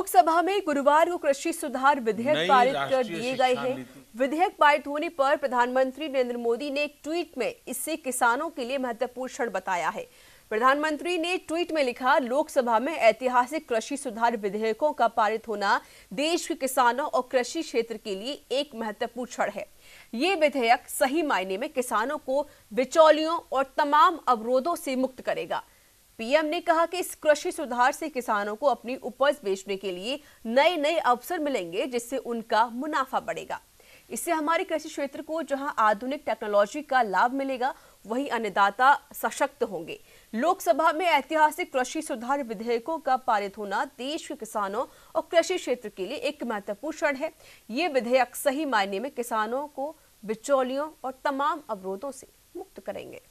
लोकसभा में गुरुवार को कृषि सुधार विधेयक पारित कर दिए गए हैं विधेयक पारित होने पर प्रधानमंत्री नरेंद्र मोदी ने एक ट्वीट में इसे किसानों के लिए महत्वपूर्ण क्षण बताया है प्रधानमंत्री ने ट्वीट में लिखा लोकसभा में ऐतिहासिक कृषि सुधार विधेयकों का पारित होना देश के किसानों और कृषि क्षेत्र के लिए एक महत्वपूर्ण क्षण है ये विधेयक सही मायने में किसानों को बिचौलियों और तमाम अवरोधों से मुक्त करेगा पीएम ने कहा कि इस कृषि सुधार से किसानों को अपनी उपज बेचने के लिए नए नए अवसर मिलेंगे जिससे उनका मुनाफा बढ़ेगा इससे हमारे कृषि क्षेत्र को जहां आधुनिक टेक्नोलॉजी का लाभ मिलेगा वही अन्नदाता सशक्त होंगे लोकसभा में ऐतिहासिक कृषि सुधार विधेयकों का पारित होना देश के किसानों और कृषि क्षेत्र के लिए एक महत्वपूर्ण क्षण है ये विधेयक सही मायने में किसानों को बिचौलियों और तमाम अवरोधों से मुक्त करेंगे